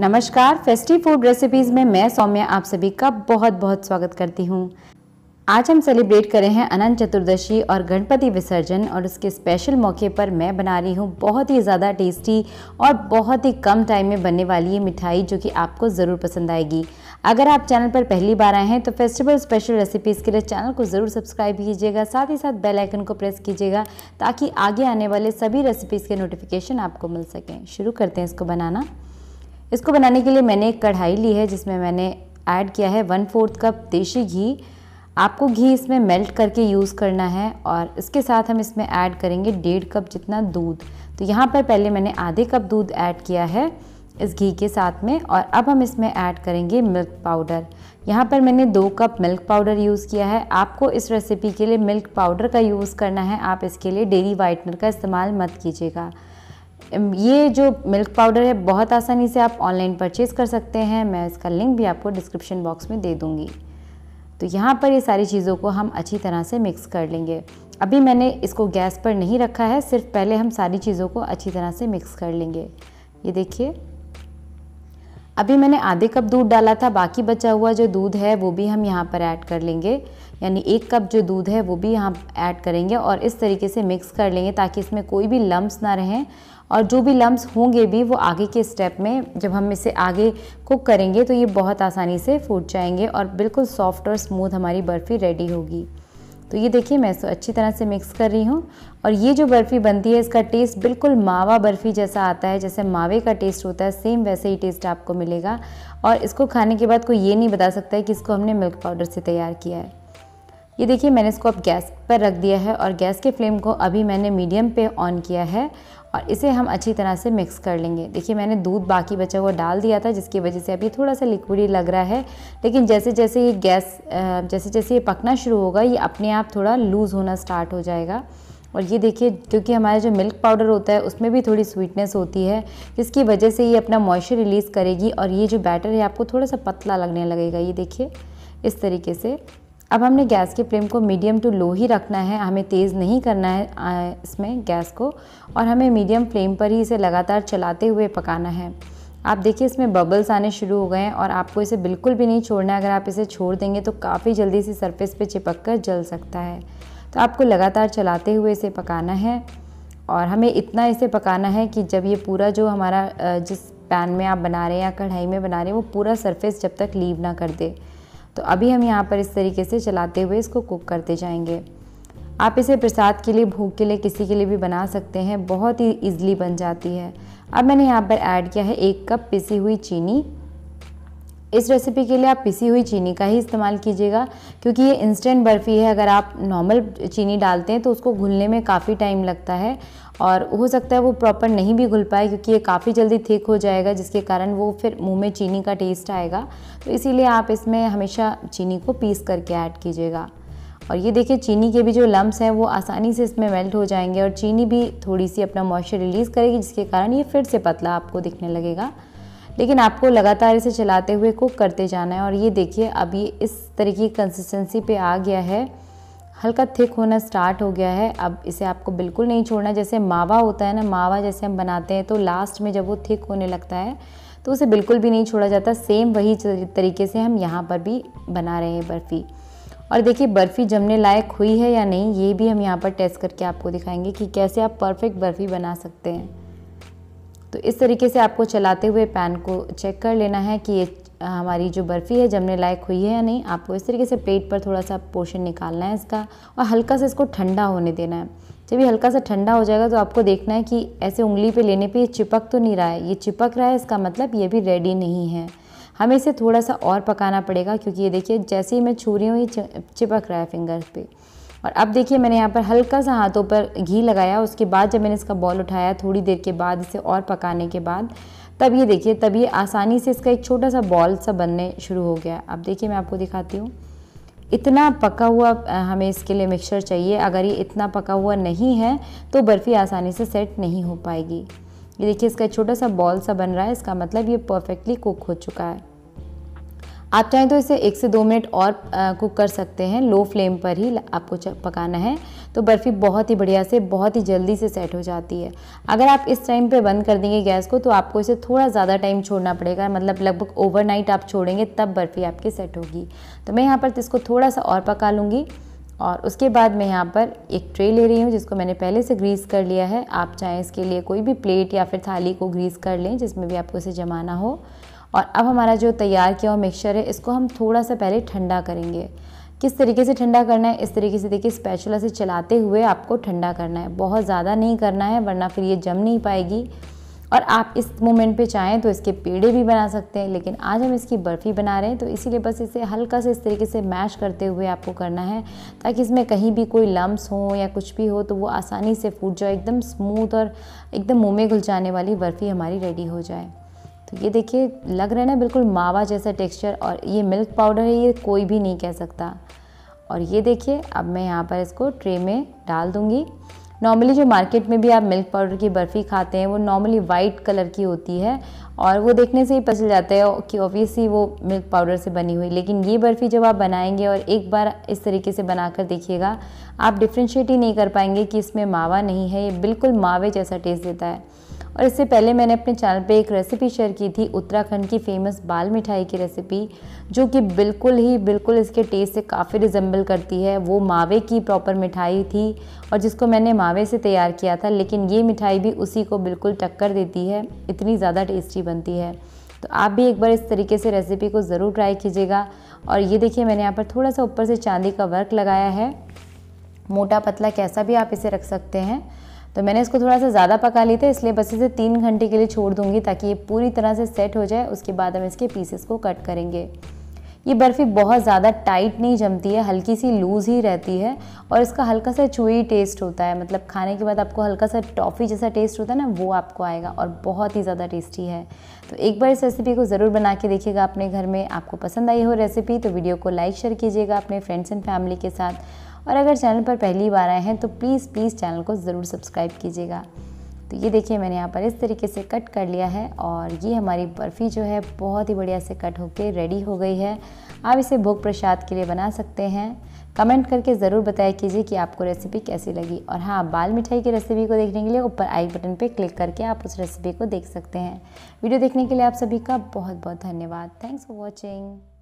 नमस्कार festive food recipes में मैं सौम्या आप सभी का बहुत बहुत स्वागत करती हूँ आज हम सेलिब्रेट कर रहे हैं अनंत चतुर्दशी और गणपति विसर्जन और उसके स्पेशल मौके पर मैं बना रही हूँ बहुत ही ज़्यादा टेस्टी और बहुत ही कम टाइम में बनने वाली ये मिठाई जो कि आपको ज़रूर पसंद आएगी अगर आप चैनल पर पहली बार आए हैं तो फेस्टिवल स्पेशल रेसिपीज़ के लिए चैनल को ज़रूर सब्सक्राइब कीजिएगा साथ ही साथ बेल आइकन को प्रेस कीजिएगा ताकि आगे आने वाले सभी रेसिपीज़ के नोटिफिकेशन आपको मिल सकें शुरू करते हैं इसको बनाना इसको बनाने के लिए मैंने एक कढ़ाई ली है जिसमें मैंने ऐड किया है वन फोर्थ कप देशी घी आपको घी इसमें मेल्ट करके यूज़ करना है और इसके साथ हम इसमें ऐड करेंगे डेढ़ कप जितना दूध तो यहाँ पर पहले मैंने आधे कप दूध ऐड किया है इस घी के साथ में और अब हम इसमें ऐड करेंगे मिल्क पाउडर यहाँ पर मैंने दो कप मिल्क पाउडर यूज़ किया है आपको इस रेसिपी के लिए मिल्क पाउडर का यूज़ करना है आप इसके लिए डेरी वाइटनर का इस्तेमाल मत कीजिएगा ये जो मिल्क पाउडर है बहुत आसानी से आप ऑनलाइन परचेज़ कर सकते हैं मैं इसका लिंक भी आपको डिस्क्रिप्शन बॉक्स में दे दूँगी तो यहाँ पर ये सारी चीज़ों को हम अच्छी तरह से मिक्स कर लेंगे अभी मैंने इसको गैस पर नहीं रखा है सिर्फ पहले हम सारी चीज़ों को अच्छी तरह से मिक्स कर लेंगे ये देखिए अभी मैंने आधे कप दूध डाला था बाकी बचा हुआ जो दूध है वो भी हम यहाँ पर ऐड कर लेंगे यानी एक कप जो दूध है वो भी यहाँ ऐड करेंगे और इस तरीके से मिक्स कर लेंगे ताकि इसमें कोई भी लम्ब ना रहें और जो भी लम्ब होंगे भी वो आगे के स्टेप में जब हम इसे आगे कुक करेंगे तो ये बहुत आसानी से फूट जाएंगे और बिल्कुल सॉफ्ट और स्मूथ हमारी बर्फ़ी रेडी होगी तो ये देखिए मैं इसको अच्छी तरह से मिक्स कर रही हूँ और ये जो बर्फ़ी बनती है इसका टेस्ट बिल्कुल मावा बर्फ़ी जैसा आता है जैसे मावे का टेस्ट होता है सेम वैसे ही टेस्ट आपको मिलेगा और इसको खाने के बाद कोई ये नहीं बता सकता है कि इसको हमने मिल्क पाउडर से तैयार किया है ये देखिए मैंने इसको अब गैस पर रख दिया है और गैस के फ्लेम को अभी मैंने मीडियम पे ऑन किया है और इसे हम अच्छी तरह से मिक्स कर लेंगे देखिए मैंने दूध बाकी बचा हुआ डाल दिया था जिसकी वजह से अभी थोड़ा सा लिक्विडी लग रहा है लेकिन जैसे जैसे ये गैस जैसे जैसे ये पकना शुरू होगा ये अपने आप थोड़ा लूज़ होना स्टार्ट हो जाएगा और ये देखिए क्योंकि हमारा जो मिल्क पाउडर होता है उसमें भी थोड़ी स्वीटनेस होती है जिसकी वजह से ये अपना मॉइस्चर रिलीज़ करेगी और ये जो बैटर है आपको थोड़ा सा पतला लगने लगेगा ये देखिए इस तरीके से अब हमने गैस के फ्लेम को मीडियम टू लो ही रखना है हमें तेज़ नहीं करना है इसमें गैस को और हमें मीडियम फ्लेम पर ही इसे लगातार चलाते हुए पकाना है आप देखिए इसमें बबल्स आने शुरू हो गए हैं और आपको इसे बिल्कुल भी नहीं छोड़ना अगर आप इसे छोड़ देंगे तो काफ़ी जल्दी इसी सरफेस पर चिपक कर जल सकता है तो आपको लगातार चलाते हुए इसे पकाना है और हमें इतना इसे पकाना है कि जब ये पूरा जो हमारा जिस पैन में आप बना रहे हैं या कढ़ाई में बना रहे हैं वो पूरा सरफेस जब तक लीव ना कर दे तो अभी हम यहाँ पर इस तरीके से चलाते हुए इसको कुक करते जाएंगे आप इसे प्रसाद के लिए भूख के लिए किसी के लिए भी बना सकते हैं बहुत ही ईजिली बन जाती है अब मैंने यहाँ पर ऐड किया है एक कप पिसी हुई चीनी इस रेसिपी के लिए आप पिसी हुई चीनी का ही इस्तेमाल कीजिएगा क्योंकि ये इंस्टेंट बर्फ़ी है अगर आप नॉर्मल चीनी डालते हैं तो उसको घुलने में काफ़ी टाइम लगता है और हो सकता है वो प्रॉपर नहीं भी घुल पाए क्योंकि ये काफ़ी जल्दी थिक हो जाएगा जिसके कारण वो फिर मुंह में चीनी का टेस्ट आएगा तो इसीलिए आप इसमें हमेशा चीनी को पीस करके ऐड कीजिएगा और ये देखिए चीनी के भी जो लम्ब्स हैं वो आसानी से इसमें मेल्ट हो जाएंगे और चीनी भी थोड़ी सी अपना मॉइस्चर रिलीज़ करेगी जिसके कारण ये फिर से पतला आपको दिखने लगेगा लेकिन आपको लगातार इसे चलाते हुए कुक करते जाना है और ये देखिए अब ये इस तरीके की कंसिस्टेंसी पे आ गया है हल्का थिक होना स्टार्ट हो गया है अब इसे आपको बिल्कुल नहीं छोड़ना जैसे मावा होता है ना मावा जैसे हम बनाते हैं तो लास्ट में जब वो थिक होने लगता है तो उसे बिल्कुल भी नहीं छोड़ा जाता सेम वही तरीके से हम यहाँ पर भी बना रहे हैं बर्फ़ी और देखिए बर्फ़ी जमने लायक हुई है या नहीं ये भी हम यहाँ पर टेस्ट करके आपको दिखाएंगे कि कैसे आप परफेक्ट बर्फ़ी बना सकते हैं तो इस तरीके से आपको चलाते हुए पैन को चेक कर लेना है कि ये हमारी जो बर्फ़ी है जमने लायक हुई है या नहीं आपको इस तरीके से प्लेट पर थोड़ा सा पोर्शन निकालना है इसका और हल्का सा इसको ठंडा होने देना है जब ये हल्का सा ठंडा हो जाएगा तो आपको देखना है कि ऐसे उंगली पे लेने पे ये चिपक तो नहीं रहा है ये चिपक रहा है इसका मतलब ये भी रेडी नहीं है हमें इसे थोड़ा सा और पकाना पड़ेगा क्योंकि ये देखिए जैसे ही मैं छू रही हूँ ये चिपक रहा है फिंगर्स पर और अब देखिए मैंने यहाँ पर हल्का सा हाथों पर घी लगाया उसके बाद जब मैंने इसका बॉल उठाया थोड़ी देर के बाद इसे और पकाने के बाद तब ये देखिए तब ये आसानी से इसका एक छोटा सा बॉल सा बनने शुरू हो गया अब देखिए मैं आपको दिखाती हूँ इतना पका हुआ हमें इसके लिए मिक्सचर चाहिए अगर ये इतना पका हुआ नहीं है तो बर्फ़ी आसानी से सेट नहीं हो पाएगी ये देखिए इसका छोटा सा बॉल सा बन रहा है इसका मतलब ये परफेक्टली कुक हो चुका है आप चाहें तो इसे एक से दो मिनट और कुक कर सकते हैं लो फ्लेम पर ही आपको पकाना है तो बर्फ़ी बहुत ही बढ़िया से बहुत ही जल्दी से सेट हो जाती है अगर आप इस टाइम पे बंद कर देंगे गैस को तो आपको इसे थोड़ा ज़्यादा टाइम छोड़ना पड़ेगा मतलब लगभग ओवरनाइट आप छोड़ेंगे तब बर्फ़ी आपकी सेट होगी तो मैं यहाँ पर इसको थोड़ा सा और पका लूँगी और उसके बाद मैं यहाँ पर एक ट्रे ले रही हूँ जिसको मैंने पहले से ग्रीस कर लिया है आप चाहें इसके लिए कोई भी प्लेट या फिर थाली को ग्रीस कर लें जिसमें भी आपको इसे जमाना हो और अब हमारा जो तैयार किया हुआ मिक्सचर है इसको हम थोड़ा सा पहले ठंडा करेंगे किस तरीके से ठंडा करना है इस तरीके से देखिए स्पैचुला से चलाते हुए आपको ठंडा करना है बहुत ज़्यादा नहीं करना है वरना फिर ये जम नहीं पाएगी और आप इस मोमेंट पे चाहें तो इसके पेड़े भी बना सकते हैं लेकिन आज हम इसकी बर्फ़ी बना रहे हैं तो इसीलिए बस इसे हल्का से इस तरीके से मैश करते हुए आपको करना है ताकि इसमें कहीं भी कोई लम्स हो या कुछ भी हो तो वो आसानी से फूट जाए एकदम स्मूथ और एकदम मुँह में घुल जाने वाली बर्फ़ी हमारी रेडी हो जाए ये देखिए लग रहा है ना बिल्कुल मावा जैसा टेक्सचर और ये मिल्क पाउडर है ये कोई भी नहीं कह सकता और ये देखिए अब मैं यहाँ पर इसको ट्रे में डाल दूँगी नॉर्मली जो मार्केट में भी आप मिल्क पाउडर की बर्फ़ी खाते हैं वो नॉर्मली वाइट कलर की होती है और वो देखने से ही पसल जाता है कि ऑब्वियसली वो मिल्क पाउडर से बनी हुई लेकिन ये बर्फ़ी जब आप बनाएंगे और एक बार इस तरीके से बनाकर देखिएगा आप डिफ्रेंशिएट ही नहीं कर पाएंगे कि इसमें मावा नहीं है ये बिल्कुल मावे जैसा टेस्ट देता है और इससे पहले मैंने अपने चैनल पे एक रेसिपी शेयर की थी उत्तराखंड की फेमस बाल मिठाई की रेसिपी जो कि बिल्कुल ही बिल्कुल इसके टेस्ट से काफ़ी रिजम्बल करती है वो मावे की प्रॉपर मिठाई थी और जिसको मैंने मावे से तैयार किया था लेकिन ये मिठाई भी उसी को बिल्कुल टक्कर देती है इतनी ज़्यादा टेस्टी बनती है तो आप भी एक बार इस तरीके से रेसिपी को ज़रूर ट्राई कीजिएगा और ये देखिए मैंने यहाँ पर थोड़ा सा ऊपर से चांदी का वर्क लगाया है मोटा पतला कैसा भी आप इसे रख सकते हैं तो मैंने इसको थोड़ा सा ज़्यादा पका ली थे इसलिए बस इसे तीन घंटे के लिए छोड़ दूंगी ताकि ये पूरी तरह से सेट हो जाए उसके बाद हम इसके पीसेस को कट करेंगे ये बर्फ़ी बहुत ज़्यादा टाइट नहीं जमती है हल्की सी लूज़ ही रहती है और इसका हल्का सा चुई टेस्ट होता है मतलब खाने के बाद आपको हल्का सा टॉफ़ी जैसा टेस्ट होता है ना वो आपको आएगा और बहुत ही ज़्यादा टेस्टी है तो एक बार इस रेसिपी को ज़रूर बना के देखिएगा अपने घर में आपको पसंद आई हो रेसिपी तो वीडियो को लाइक शेयर कीजिएगा अपने फ्रेंड्स एंड फैमिली के साथ और अगर चैनल पर पहली बार आए हैं तो प्लीज़ प्लीज़ चैनल को ज़रूर सब्सक्राइब कीजिएगा तो ये देखिए मैंने यहाँ पर इस तरीके से कट कर लिया है और ये हमारी बर्फ़ी जो है बहुत ही बढ़िया से कट होकर रेडी हो गई है आप इसे भोग प्रसाद के लिए बना सकते हैं कमेंट करके ज़रूर बताया कीजिए कि आपको रेसिपी कैसी लगी और हाँ बाल मिठाई की रेसिपी को देखने के लिए ऊपर आई बटन पर क्लिक करके आप उस रेसिपी को देख सकते हैं वीडियो देखने के लिए आप सभी का बहुत बहुत धन्यवाद थैंक्स फॉर वॉचिंग